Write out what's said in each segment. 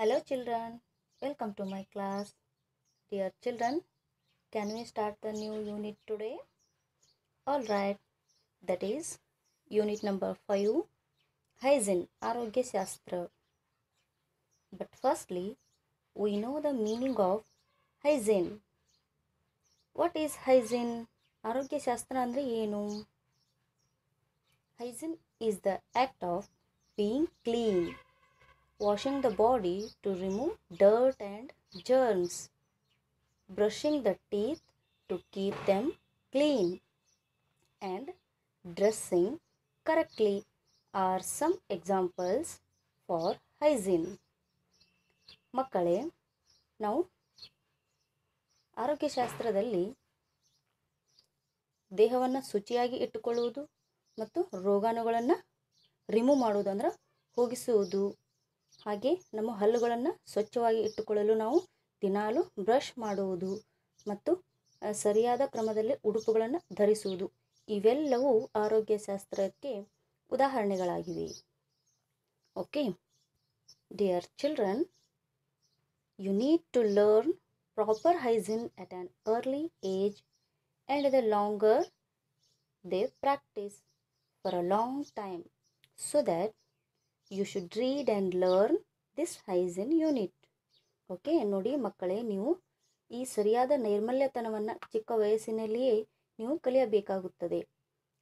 Hello children, welcome to my class. Dear children, can we start the new unit today? Alright, that is unit number 5, Hygiene, Arogya Shastra. But firstly, we know the meaning of hygiene. What is hygiene? Arogya Shastra andre yenu? Hygiene is the act of being clean. washing the body to remove dirt and germs, brushing the teeth to keep them clean, and dressing correctly are some examples for hygiene. ಮಕ್ಕಳೇ ನಾವು ಆರೋಗ್ಯಶಾಸ್ತ್ರದಲ್ಲಿ ದೇಹವನ್ನು ಶುಚಿಯಾಗಿ ಇಟ್ಟುಕೊಳ್ಳುವುದು ಮತ್ತು ರೋಗಾಣುಗಳನ್ನು remove ಮಾಡುವುದು ಅಂದ್ರೆ ಹೋಗಿಸುವುದು ಹಾಗೆ ನಮ್ಮ ಹಲ್ಲುಗಳನ್ನು ಸ್ವಚ್ಛವಾಗಿ ಇಟ್ಟುಕೊಳ್ಳಲು ನಾವು ದಿನಾಲು ಬ್ರಷ್ ಮಾಡುವುದು ಮತ್ತು ಸರಿಯಾದ ಕ್ರಮದಲ್ಲಿ ಉಡುಪುಗಳನ್ನು ಧರಿಸುವುದು ಇವೆಲ್ಲವೂ ಆರೋಗ್ಯ ಶಾಸ್ತ್ರಕ್ಕೆ ಉದಾಹರಣೆಗಳಾಗಿವೆ okay dear children you need to learn proper hygiene at an early age and the longer they practice for a long time so that you should read and learn this hygiene unit okay ನೋಡಿ ಮಕ್ಕಳೇ ನೀವು ಈ ಸರಿಯಾದ ನೈರ್ಮಲ್ಯತನವನ್ನು ಚಿಕ್ಕ ವಯಸ್ಸಿನಲ್ಲಿಯೇ ನೀವು ಕಲಿಯಬೇಕಾಗುತ್ತದೆ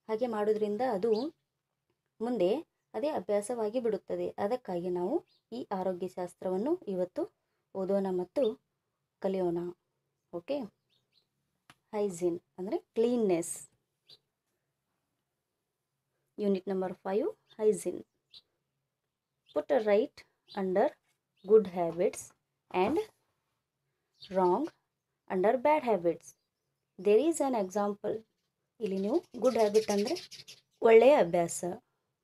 ಹಾಗೆ ಮಾಡೋದ್ರಿಂದ ಅದು ಮುಂದೆ ಅದೇ ಅಭ್ಯಾಸವಾಗಿ ಬಿಡುತ್ತದೆ ಅದಕ್ಕಾಗಿ ನಾವು ಈ ಆರೋಗ್ಯ ಶಾಸ್ತ್ರವನ್ನು ಇವತ್ತು ಓದೋಣ ಮತ್ತು ಕಲಿಯೋಣ ಓಕೆ ಹೈಜಿನ್ ಅಂದರೆ cleanness unit number five hygiene put a right under good habits and wrong under bad habits. There is an example ಇಲ್ಲಿ ನೀವು ಗುಡ್ ಹ್ಯಾಬಿಟ್ ಅಂದರೆ ಒಳ್ಳೆಯ ಅಭ್ಯಾಸ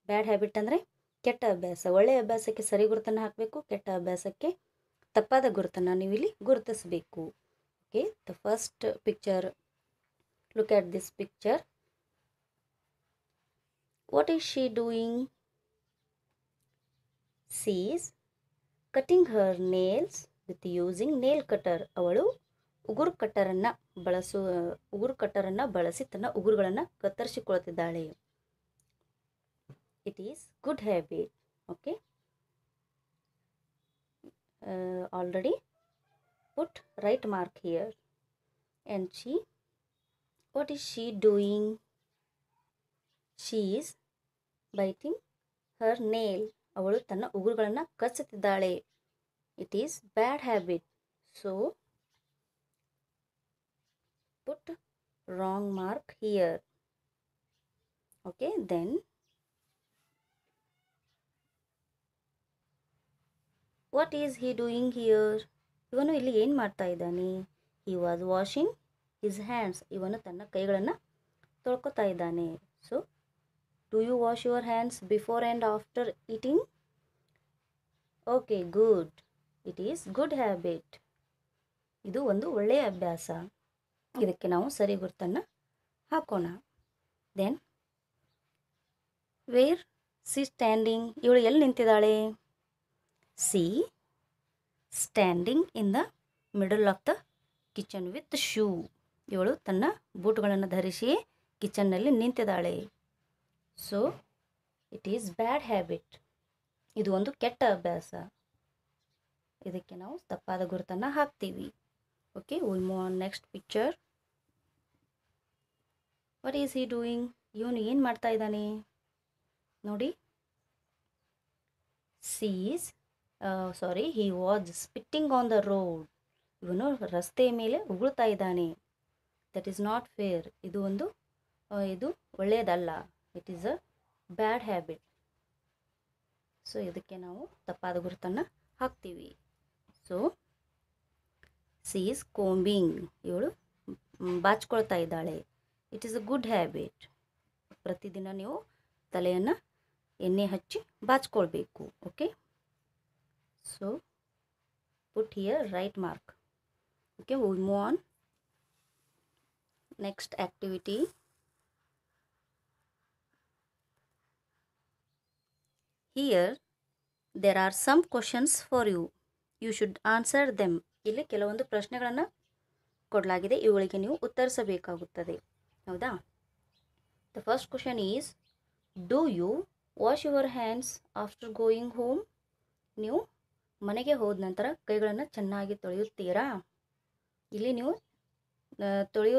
ಬ್ಯಾಡ್ ಹ್ಯಾಬಿಟ್ ಅಂದರೆ ಕೆಟ್ಟ ಅಭ್ಯಾಸ ಒಳ್ಳೆಯ ಅಭ್ಯಾಸಕ್ಕೆ ಸರಿ ಗುರುತನ್ನು ಹಾಕಬೇಕು ಕೆಟ್ಟ ಅಭ್ಯಾಸಕ್ಕೆ ತಪ್ಪಾದ ಗುರುತನ್ನು ನೀವು ಇಲ್ಲಿ ಗುರುತಿಸಬೇಕು okay the first picture look at this picture what is she doing she's cutting her nails with using nail cutter ಅವಳು ಉಗುರು ಕಟ್ಟರನ್ನು ಬಳಸು ಉಗುರು ಕಟ್ಟರನ್ನು ಬಳಸಿ ತನ್ನ ಉಗುರುಗಳನ್ನು ಕತ್ತರಿಸಿಕೊಳ್ತಿದ್ದಾಳೆ it is good habit okay already put right mark here and she what is she doing she's is biting her nail ಅವಳು ತನ್ನ ಉಗುರುಗಳನ್ನು ಕಚ್ಚುತ್ತಿದ್ದಾಳೆ it is bad habit so put wrong mark here okay then what is he doing here ಇವನು ಇಲ್ಲಿ ಏನು ಮಾಡ್ತಾ ಇದ್ದಾನೆ he was washing his hands so ತನ್ನ ಕೈಗಳನ್ನು ತೊಳ್ಕೊತಾ ಇದ್ದಾನೆ ಸೊ Do you wash your hands before and after eating? Okay good it is good habit ಇದು ಒಂದು ಒಳ್ಳೆಯ ಅಭ್ಯಾಸ ಇದಕ್ಕೆ ನಾವು ಸರಿ ಗುರುತನ್ನು ಹಾಕೋಣ ದೆನ್ ವೇರ್ ಸಿ ಸ್ಟ್ಯಾಂಡಿಂಗ್ ಇವಳು ಎಲ್ಲಿ ನಿಂತಿದ್ದಾಳೆ she standing in the middle of the kitchen with shoe ಇವಳು ತನ್ನ ಬೂಟುಗಳನ್ನು ಧರಿಸಿ ಕಿಚನ್ನಲ್ಲಿ ನಿಂತಿದ್ದಾಳೆ so it is bad habit ಇದು ಒಂದು ಕೆಟ್ಟ ಅಭ್ಯಾಸ ಇದಕ್ಕೆ ನಾವು ತಪ್ಪಾದ ಗುರುತನ್ನು ಹಾಕ್ತೀವಿ okay will move next picture what is he doing ಇವನು ಏನು ಮಾಡ್ತಾ ಇದ್ದಾನೆ ನೋಡಿ she's sorry he was spitting on the road ಇವನು ರಸ್ತೆ ಮೇಲೆ ಉಗುಳ್ತಾ ಇದ್ದಾನೆ ದಟ್ ಈಸ್ ನಾಟ್ ಫೇರ್ ಇದು ಒಂದು uh, ಇದು ಒಳ್ಳೆಯದಲ್ಲ it is a bad habit so ಇದಕ್ಕೆ ನಾವು ತಪ್ಪಾದ ಗುರುತನ್ನು ಹಾಕ್ತೀವಿ ಸೊ ಸಿ ಈಸ್ ಕೋಂಬಿಂಗ್ ಇವಳು ಬಾಚ್ಕೊಳ್ತಾ ಇದ್ದಾಳೆ it is a good habit ಪ್ರತಿದಿನ ನೀವು ತಲೆಯನ್ನು ಎಣ್ಣೆ ಹಚ್ಚಿ ಬಾಚ್ಕೊಳ್ಬೇಕು okay so put here right mark okay we move on next activity here there are some questions for you you should answer them ಇಲ್ಲಿ ಕೆಲವೊಂದು ಪ್ರಶ್ನೆಗಳನ್ನು ಕೊಡಲಾಗಿದೆ ಇವುಗಳಿಗೆ ನೀವು ಉತ್ತರಿಸಬೇಕಾಗುತ್ತದೆ ಹೌದಾ the first question is do you wash your hands after going home ನೀವು ಮನೆಗೆ ಹೋದ ನಂತರ ಕೈಗಳನ್ನು ಚೆನ್ನಾಗಿ ತೊಳೆಯುತ್ತೀರಾ ಇಲ್ಲಿ ನೀವು ತೊಳೆಯೋ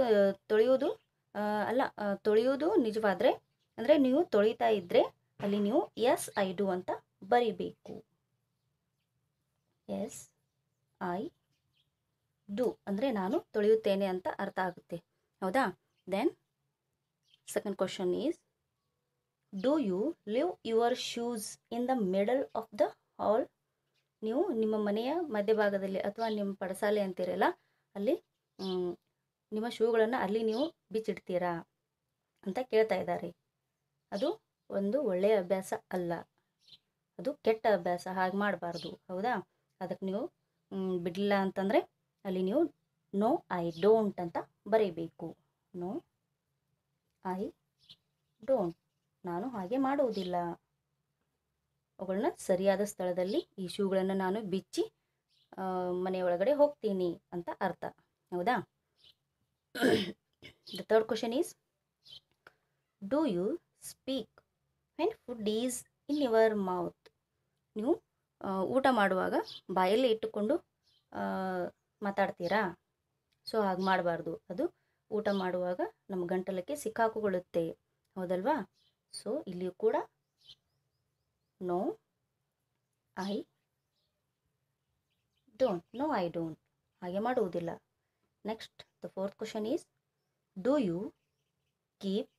ತೊಳೆಯುವುದು ಅಲ್ಲ ತೊಳೆಯುವುದು ನಿಜವಾದರೆ ಅಂದರೆ ನೀವು ತೊಳಿತಾ ಇದ್ದರೆ ಅಲ್ಲಿ ನೀವು ಎಸ್ ಐ ಡು ಅಂತ ಬರಿಬೇಕು ಎಸ್ ಐ ಡು ಅಂದರೆ ನಾನು ತೊಳೆಯುತ್ತೇನೆ ಅಂತ ಅರ್ಥ ಆಗುತ್ತೆ ಹೌದಾ then second question is do you leave your shoes in the middle of the hall ನೀವು ನಿಮ್ಮ ಮನೆಯ ಮಧ್ಯಭಾಗದಲ್ಲಿ ಅಥವಾ ನಿಮ್ಮ ಪಡಸಾಲೆ ಅಂತೀರಲ್ಲ ಅಲ್ಲಿ ನಿಮ್ಮ ಶೂಗಳನ್ನು ಅಲ್ಲಿ ನೀವು ಬಿಚ್ಚಿಡ್ತೀರಾ ಅಂತ ಕೇಳ್ತಾ ಇದ್ದಾರೆ ಅದು ಒಂದು ಒಳ್ಳೆಯ ಅಭ್ಯಾಸ ಅಲ್ಲ ಅದು ಕೆಟ್ಟ ಅಭ್ಯಾಸ ಹಾಗೆ ಮಾಡಬಾರ್ದು ಹೌದಾ ಅದಕ್ಕೆ ನೀವು ಬಿಡಲಿಲ್ಲ ಅಂತಂದರೆ ಅಲ್ಲಿ ನೀವು ನೋ ಐ ಡೋಂಟ್ ಅಂತ ಬರೀಬೇಕು ನೋ ಐ ಡೋಂಟ್ ನಾನು ಹಾಗೆ ಮಾಡುವುದಿಲ್ಲ ಅವುಗಳನ್ನ ಸರಿಯಾದ ಸ್ಥಳದಲ್ಲಿ ಈ ಶೂಗಳನ್ನು ನಾನು ಬಿಚ್ಚಿ ಮನೆಯೊಳಗಡೆ ಹೋಗ್ತೀನಿ ಅಂತ ಅರ್ಥ ಹೌದಾ the third question is do you speak when food is in your mouth ನೀವು ಊಟ ಮಾಡುವಾಗ ಬಾಯಲ್ಲಿ ಇಟ್ಟುಕೊಂಡು ಮಾತಾಡ್ತೀರಾ ಸೊ ಹಾಗೆ ಮಾಡಬಾರ್ದು ಅದು ಊಟ ಮಾಡುವಾಗ ನಮ್ಮ ಗಂಟಲಕ್ಕೆ ಸಿಕ್ಕಾಕುಗೊಳ್ಳುತ್ತೆ ಹೌದಲ್ವಾ ಸೊ ಇಲ್ಲಿಯೂ ಕೂಡ no I don't no I don't ಹಾಗೆ ಮಾಡುವುದಿಲ್ಲ next the fourth question is do you keep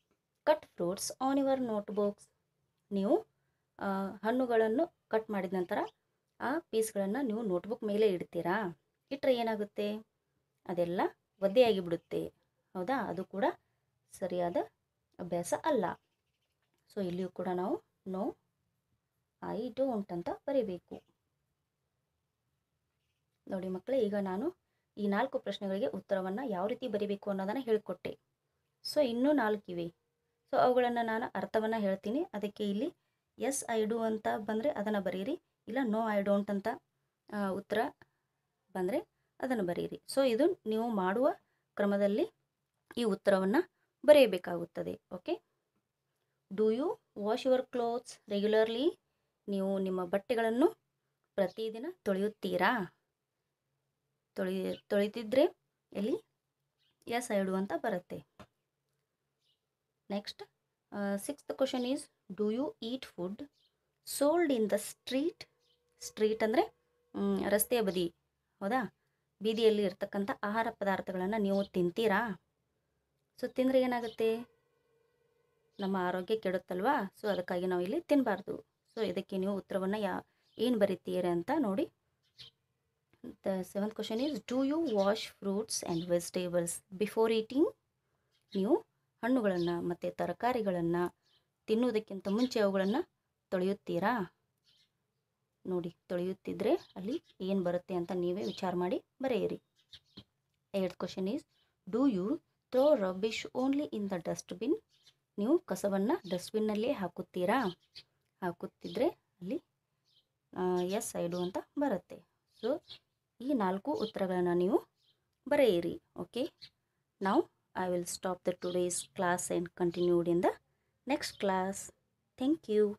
cut fruits on your notebooks ನೀವು ಹಣ್ಣುಗಳನ್ನು ಕಟ್ ಮಾಡಿದ ನಂತರ ಆ ಪೀಸ್ಗಳನ್ನು ನೀವು ನೋಟ್ಬುಕ್ ಮೇಲೆ ಇಡ್ತೀರಾ ಇಟ್ಟರೆ ಏನಾಗುತ್ತೆ ಅದೆಲ್ಲ ಒದ್ದೆಯಾಗಿ ಬಿಡುತ್ತೆ ಹೌದಾ ಅದು ಕೂಡ ಸರಿಯಾದ ಅಭ್ಯಾಸ ಅಲ್ಲ ಸೊ ಇಲ್ಲಿಯೂ ಕೂಡ ನಾವು ನೋ ಐ ಡೋಂಟ್ ಅಂತ ಬರೀಬೇಕು ನೋಡಿ ಮಕ್ಕಳೇ ಈಗ ನಾನು ಈ ನಾಲ್ಕು ಪ್ರಶ್ನೆಗಳಿಗೆ ಉತ್ತರವನ್ನು ಯಾವ ರೀತಿ ಬರೀಬೇಕು ಅನ್ನೋದನ್ನು ಹೇಳಿಕೊಟ್ಟೆ ಸೊ ಇನ್ನೂ ನಾಲ್ಕಿವೆ ಸೊ ಅವುಗಳನ್ನು ನಾನು ಅರ್ಥವನ್ನು ಹೇಳ್ತೀನಿ ಅದಕ್ಕೆ ಇಲ್ಲಿ ಎಸ್ ಐ ಡು ಅಂತ ಬಂದರೆ ಅದನ್ನು ಬರೀರಿ ಇಲ್ಲ ನೋ ಐ ಡೋಂಟ್ ಅಂತ ಉತ್ತರ ಬಂದರೆ ಅದನ್ನು ಬರೀರಿ ಸೊ ಇದು ನೀವು ಮಾಡುವ ಕ್ರಮದಲ್ಲಿ ಈ ಉತ್ತರವನ್ನು ಬರೆಯಬೇಕಾಗುತ್ತದೆ okay do you wash your clothes regularly ನೀವು ನಿಮ್ಮ ಬಟ್ಟೆಗಳನ್ನು ಪ್ರತಿದಿನ ತೊಳೆಯುತ್ತೀರಾ ತೊಳಿ ತೊಳಿತಿದ್ರೆ ಇಲ್ಲಿ ಎಸ್ ಐ ಡು ಅಂತ ಬರುತ್ತೆ next sixth question is do you eat food sold in the street street ಅಂದರೆ ರಸ್ತೆಯ ಬದಿ ಹೌದಾ ಬೀದಿಯಲ್ಲಿ ಇರ್ತಕ್ಕಂಥ ಆಹಾರ ಪದಾರ್ಥಗಳನ್ನು ನೀವು ತಿಂತೀರಾ ಸೊ ತಿಂದರೆ ಏನಾಗುತ್ತೆ ನಮ್ಮ ಆರೋಗ್ಯ ಕೆಡುತ್ತಲ್ವಾ ಸೊ ಅದಕ್ಕಾಗಿ ನಾವು ಇಲ್ಲಿ ತಿನ್ನಬಾರ್ದು ಸೊ ಇದಕ್ಕೆ ನೀವು ಉತ್ತರವನ್ನು ಯಾ ಏನು ಬರೀತೀರ ಅಂತ ನೋಡಿ seventh question is do you wash fruits and vegetables before eating ನೀವು ಹಣ್ಣುಗಳನ್ನು ಮತ್ತು ತರಕಾರಿಗಳನ್ನು ತಿನ್ನುವುದಕ್ಕಿಂತ ಮುಂಚೆ ಅವುಗಳನ್ನು ತೊಳೆಯುತ್ತೀರಾ ನೋಡಿ ತೊಳೆಯುತ್ತಿದ್ದರೆ ಅಲ್ಲಿ ಏನು ಬರುತ್ತೆ ಅಂತ ನೀವೇ ವಿಚಾರ ಮಾಡಿ ಬರೆಯಿರಿ ಎರಡ್ question is do you throw rubbish only in the dustbin ನೀವು ಕಸವನ್ನು ಡಸ್ಟ್ಬಿನ್ನಲ್ಲೇ ಹಾಕುತ್ತೀರಾ ಹಾಕುತ್ತಿದ್ದರೆ ಅಲ್ಲಿ ಎಸ್ ಸೈಡು ಅಂತ ಬರುತ್ತೆ ಸೊ ಈ ನಾಲ್ಕು ಉತ್ತರಗಳನ್ನು ನೀವು ಬರೆಯಿರಿ ಓಕೆ ನಾವು I will stop the today's class and continued in the next class. Thank you.